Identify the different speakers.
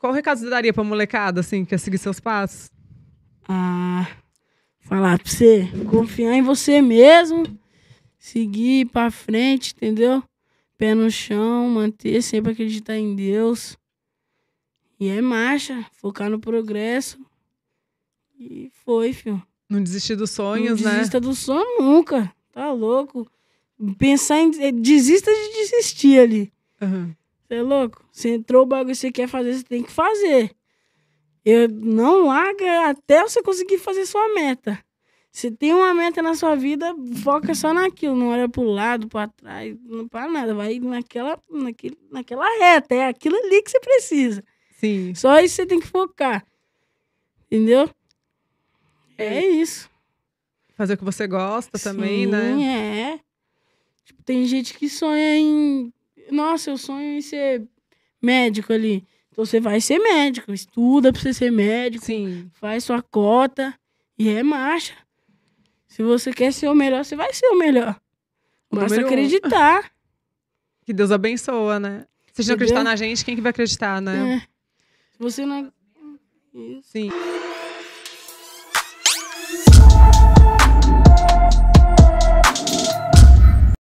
Speaker 1: Qual recado você daria pra molecada, assim, que quer seguir seus passos? Ah,
Speaker 2: falar pra você, confiar em você mesmo, seguir pra frente, entendeu? Pé no chão, manter, sempre acreditar em Deus. E é marcha, focar no progresso. E foi, filho. Não desistir dos sonhos, não né? Não desista do sonho nunca. Tá louco. Pensar em. Desista de desistir ali. Uhum. Você é louco? Você entrou o bagulho que você quer fazer, você tem que fazer. Eu não larga até você conseguir fazer sua meta. Se tem uma meta na sua vida, foca só naquilo, não olha pro lado, para trás, não para nada, vai naquela, naquele, naquela reta, é aquilo ali que você precisa. Sim. Só isso você tem que focar. Entendeu? É, é isso. Fazer o que você gosta Sim, também, né? É. Tipo, tem gente que sonha em nossa, eu sonho em ser médico ali. Então você vai ser médico, estuda pra você ser médico, Sim. faz sua cota e é marcha. Se você quer ser o melhor, você vai ser o melhor. O acreditar. Um. Que Deus abençoa, né? Se a gente não acreditar na
Speaker 1: gente, quem que vai acreditar, né? É. Se você não. Isso. Sim.